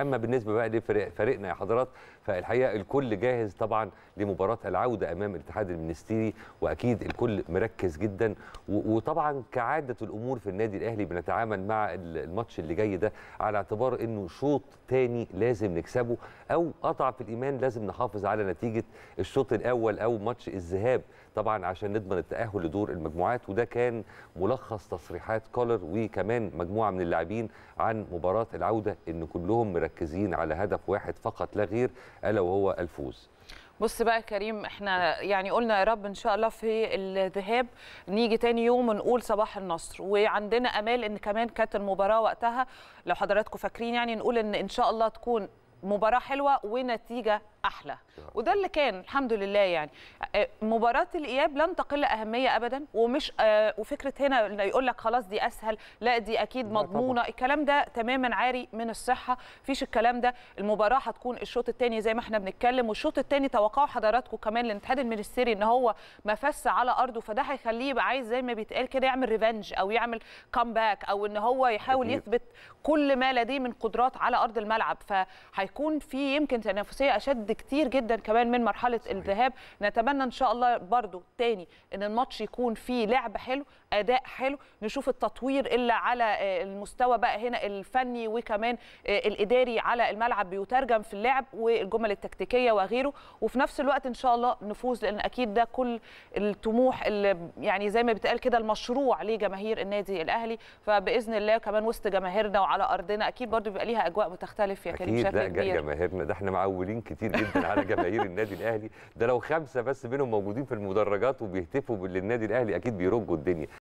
اما بالنسبه بقى لفريقنا يا حضرات فالحقيقه الكل جاهز طبعا لمباراه العوده امام الاتحاد المنستيري واكيد الكل مركز جدا وطبعا كعاده الامور في النادي الاهلي بنتعامل مع الماتش اللي جاي ده على اعتبار انه شوط تاني لازم نكسبه او قطع في الايمان لازم نحافظ على نتيجه الشوط الاول او ماتش الذهاب طبعا عشان نضمن التاهل لدور المجموعات وده كان ملخص تصريحات كولر وكمان مجموعه من اللاعبين عن مباراه العوده ان كلهم مركزين مركزين على هدف واحد فقط لا غير الا وهو الفوز بص بقى يا كريم احنا يعني قلنا يا رب ان شاء الله في الذهاب نيجي تاني يوم نقول صباح النصر وعندنا امال ان كمان كانت المباراه وقتها لو حضراتكم فاكرين يعني نقول ان ان شاء الله تكون مباراه حلوه ونتيجه احلى آه. وده اللي كان الحمد لله يعني آه، مباراه الاياب لن تقل اهميه ابدا ومش آه، وفكره هنا يقول لك خلاص دي اسهل لا دي اكيد مضمونه الكلام ده تماما عاري من الصحه فيش الكلام ده المباراه هتكون الشوط الثاني زي ما احنا بنتكلم والشوط الثاني توقعوا حضراتكم كمان الاتحاد المنستيري ان هو مفس على ارضه فده هيخليه يبقى عايز زي ما بيتقال كده يعمل ريفنج او يعمل كامباك او ان هو يحاول يثبت كل ما لديه من قدرات على ارض الملعب فهيكون في يمكن تنافسيه اشد كتير جدا كمان من مرحله الذهاب نتمنى ان شاء الله برضو تاني ان الماتش يكون فيه لعب حلو اداء حلو نشوف التطوير الا على آه، المستوى بقى هنا الفني وكمان آه، الاداري على الملعب بيترجم في اللعب والجمل التكتيكيه وغيره وفي نفس الوقت ان شاء الله نفوز لان اكيد ده كل الطموح اللي يعني زي ما بيتقال كده المشروع لجماهير النادي الاهلي فباذن الله كمان وسط جماهيرنا وعلى ارضنا اكيد برضو بيبقى ليها اجواء بتختلف يا كريم بشكل كبير اكيد لا جماهيرنا ده احنا معولين كتير جدا على جماهير النادي الاهلي ده لو خمسه بس منهم موجودين في المدرجات وبيهتفوا بالنادي الاهلي اكيد بيرجوا الدنيا